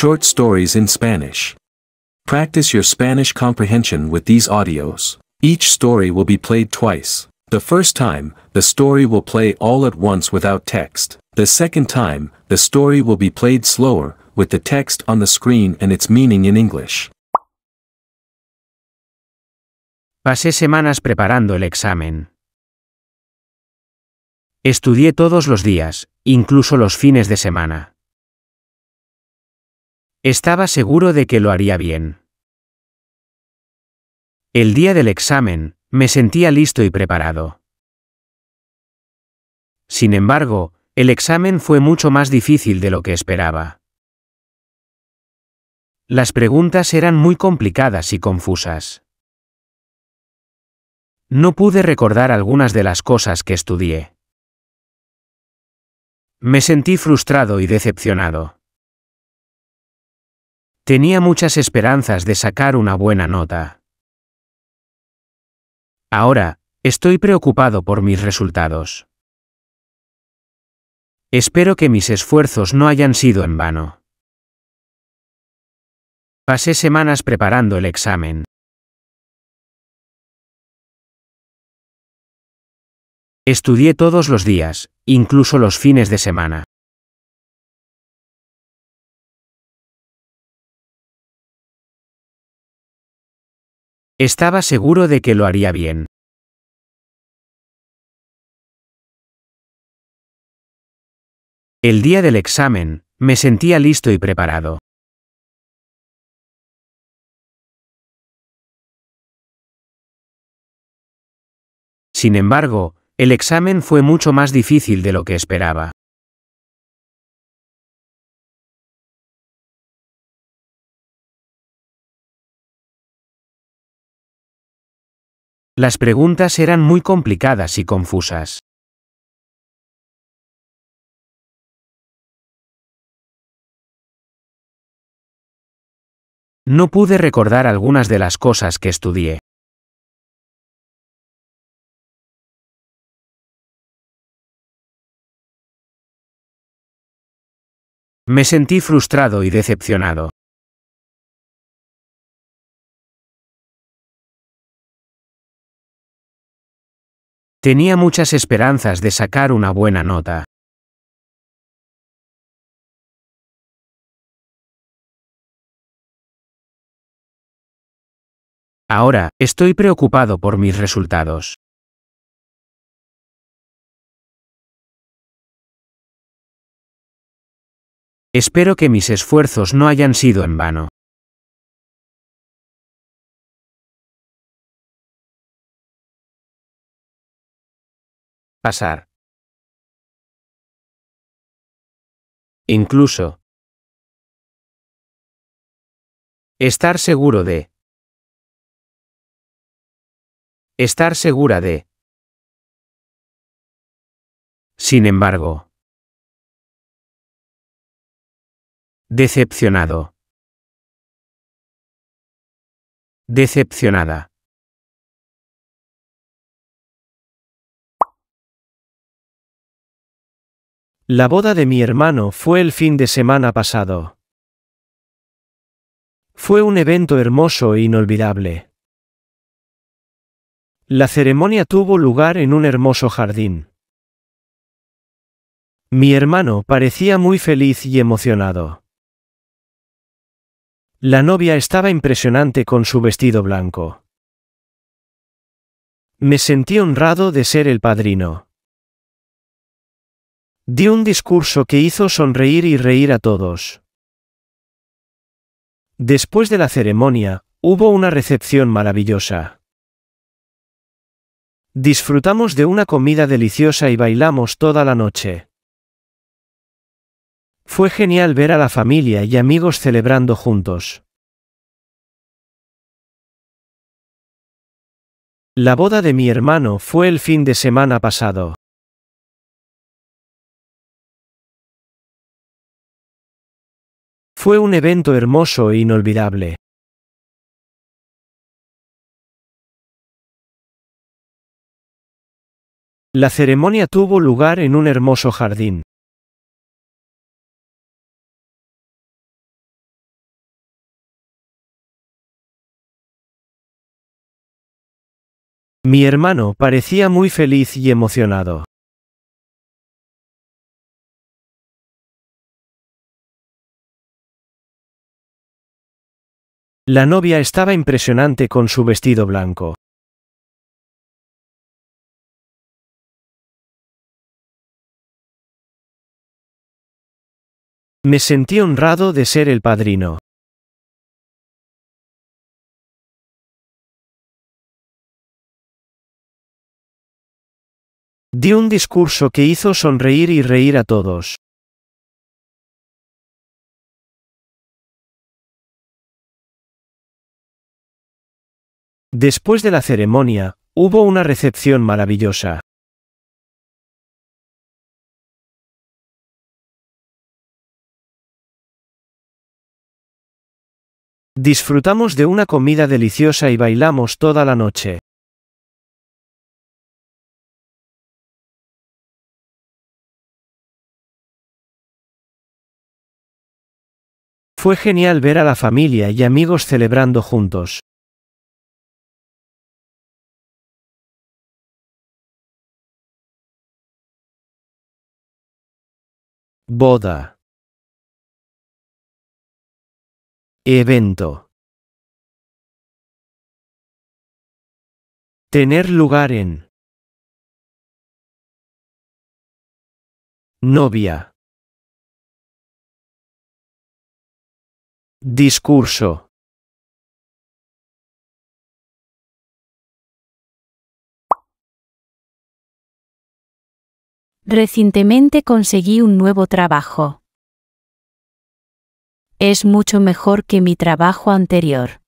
short stories in Spanish. Practice your Spanish comprehension with these audios. Each story will be played twice. The first time, the story will play all at once without text. The second time, the story will be played slower, with the text on the screen and its meaning in English. Pasé semanas preparando el examen. Estudié todos los días, incluso los fines de semana. Estaba seguro de que lo haría bien. El día del examen, me sentía listo y preparado. Sin embargo, el examen fue mucho más difícil de lo que esperaba. Las preguntas eran muy complicadas y confusas. No pude recordar algunas de las cosas que estudié. Me sentí frustrado y decepcionado. Tenía muchas esperanzas de sacar una buena nota. Ahora, estoy preocupado por mis resultados. Espero que mis esfuerzos no hayan sido en vano. Pasé semanas preparando el examen. Estudié todos los días, incluso los fines de semana. Estaba seguro de que lo haría bien. El día del examen, me sentía listo y preparado. Sin embargo, el examen fue mucho más difícil de lo que esperaba. Las preguntas eran muy complicadas y confusas. No pude recordar algunas de las cosas que estudié. Me sentí frustrado y decepcionado. Tenía muchas esperanzas de sacar una buena nota. Ahora, estoy preocupado por mis resultados. Espero que mis esfuerzos no hayan sido en vano. Pasar. Incluso. Estar seguro de. Estar segura de. Sin embargo. Decepcionado. Decepcionada. La boda de mi hermano fue el fin de semana pasado. Fue un evento hermoso e inolvidable. La ceremonia tuvo lugar en un hermoso jardín. Mi hermano parecía muy feliz y emocionado. La novia estaba impresionante con su vestido blanco. Me sentí honrado de ser el padrino. Di un discurso que hizo sonreír y reír a todos. Después de la ceremonia, hubo una recepción maravillosa. Disfrutamos de una comida deliciosa y bailamos toda la noche. Fue genial ver a la familia y amigos celebrando juntos. La boda de mi hermano fue el fin de semana pasado. Fue un evento hermoso e inolvidable. La ceremonia tuvo lugar en un hermoso jardín. Mi hermano parecía muy feliz y emocionado. La novia estaba impresionante con su vestido blanco. Me sentí honrado de ser el padrino. Di un discurso que hizo sonreír y reír a todos. Después de la ceremonia, hubo una recepción maravillosa. Disfrutamos de una comida deliciosa y bailamos toda la noche. Fue genial ver a la familia y amigos celebrando juntos. Boda. Evento. Tener lugar en. Novia. Discurso. Recientemente conseguí un nuevo trabajo. Es mucho mejor que mi trabajo anterior.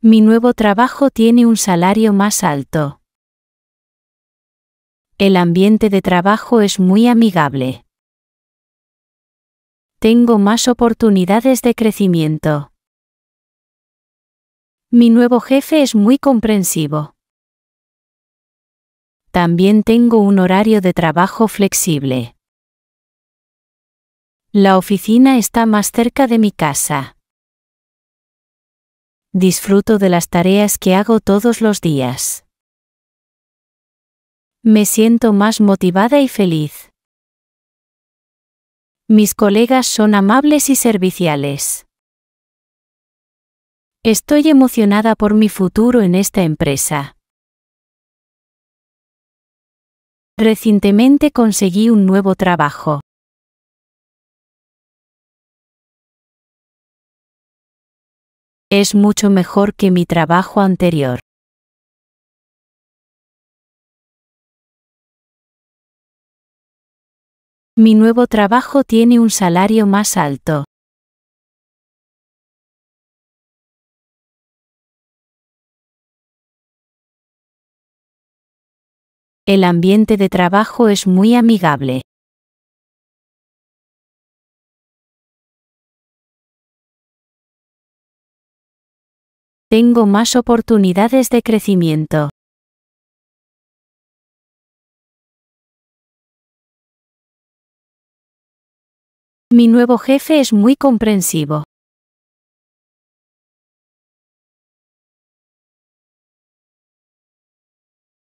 Mi nuevo trabajo tiene un salario más alto. El ambiente de trabajo es muy amigable. Tengo más oportunidades de crecimiento. Mi nuevo jefe es muy comprensivo. También tengo un horario de trabajo flexible. La oficina está más cerca de mi casa. Disfruto de las tareas que hago todos los días. Me siento más motivada y feliz. Mis colegas son amables y serviciales. Estoy emocionada por mi futuro en esta empresa. Recientemente conseguí un nuevo trabajo. Es mucho mejor que mi trabajo anterior. Mi nuevo trabajo tiene un salario más alto. El ambiente de trabajo es muy amigable. Tengo más oportunidades de crecimiento. Mi nuevo jefe es muy comprensivo.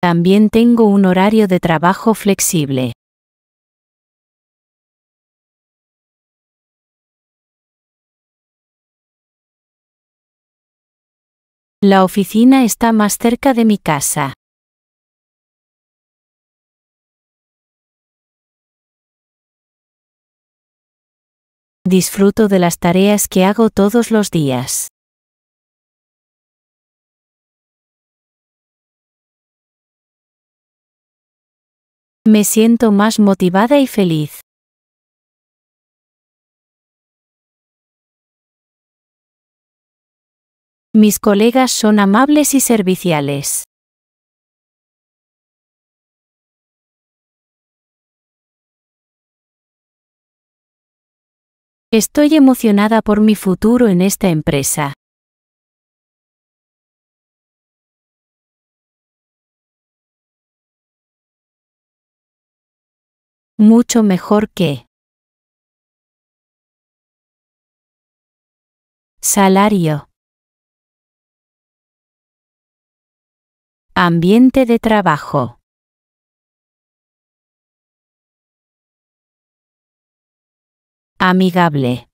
También tengo un horario de trabajo flexible. La oficina está más cerca de mi casa. Disfruto de las tareas que hago todos los días. Me siento más motivada y feliz. Mis colegas son amables y serviciales. Estoy emocionada por mi futuro en esta empresa. mucho mejor que salario, ambiente de trabajo. Amigable.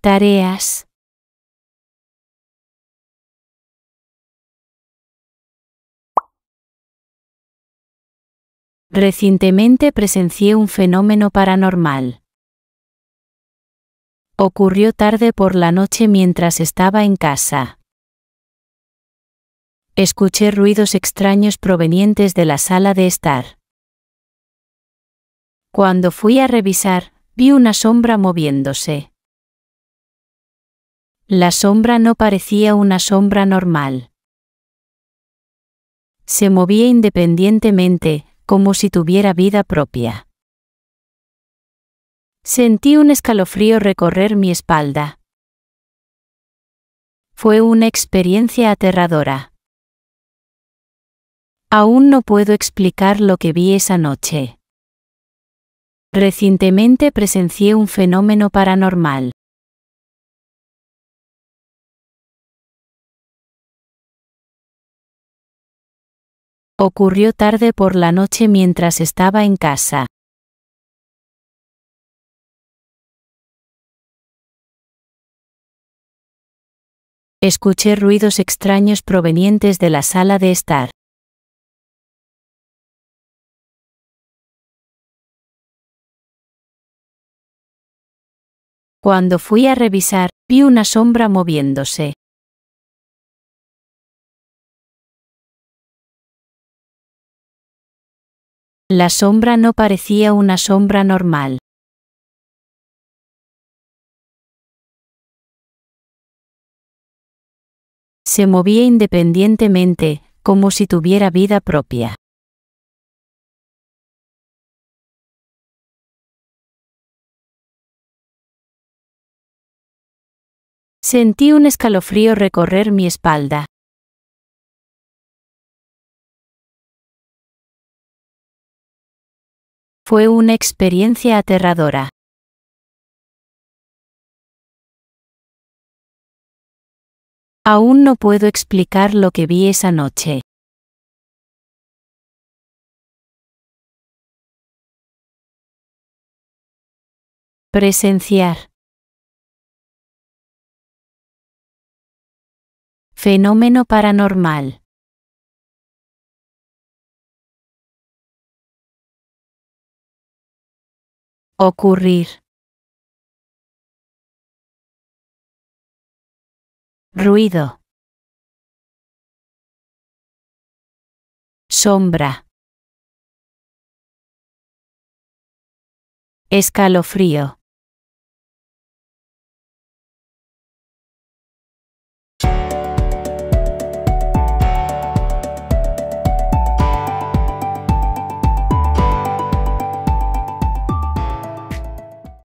Tareas. Recientemente presencié un fenómeno paranormal. Ocurrió tarde por la noche mientras estaba en casa. Escuché ruidos extraños provenientes de la sala de estar. Cuando fui a revisar, vi una sombra moviéndose. La sombra no parecía una sombra normal. Se movía independientemente, como si tuviera vida propia. Sentí un escalofrío recorrer mi espalda. Fue una experiencia aterradora. Aún no puedo explicar lo que vi esa noche. Recientemente presencié un fenómeno paranormal. Ocurrió tarde por la noche mientras estaba en casa. Escuché ruidos extraños provenientes de la sala de estar. Cuando fui a revisar, vi una sombra moviéndose. La sombra no parecía una sombra normal. Se movía independientemente, como si tuviera vida propia. Sentí un escalofrío recorrer mi espalda. Fue una experiencia aterradora. Aún no puedo explicar lo que vi esa noche. Presenciar. Fenómeno paranormal. Ocurrir. Ruido. Sombra. Escalofrío.